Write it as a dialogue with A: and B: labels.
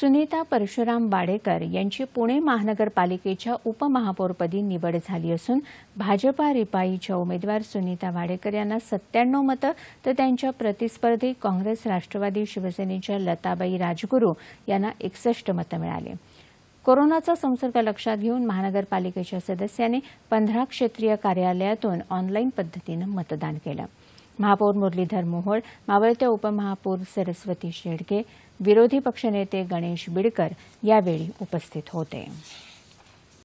A: सुनीता परशुराम वाडेकर यांची पुणे महानगरपालिकेच्या उपमहापौरपदी निवड झाली असून भाजपा रिपाईच्या उमेदवार सुनीता वाडेकर यांना सत्त्याण्णव मतं तर त्यांच्या प्रतिस्पर्धी काँग्रेस राष्ट्रवादी शिवसेनेच्या लताबाई राजगुरू यांना एकसष्ट मतं मिळाली कोरोनाचा संसर्ग लक्षात घेऊन महानगरपालिकेच्या सदस्यांनी पंधरा क्षेत्रीय कार्यालयातून ऑनलाईन पद्धतीनं मतदान केलं महापौर मुरलीधर मोहोळ मावळत्या उपमहापौर सरस्वती शेडके विरोधी पक्षनेते गणेश बिडकर यावेळी उपस्थित होते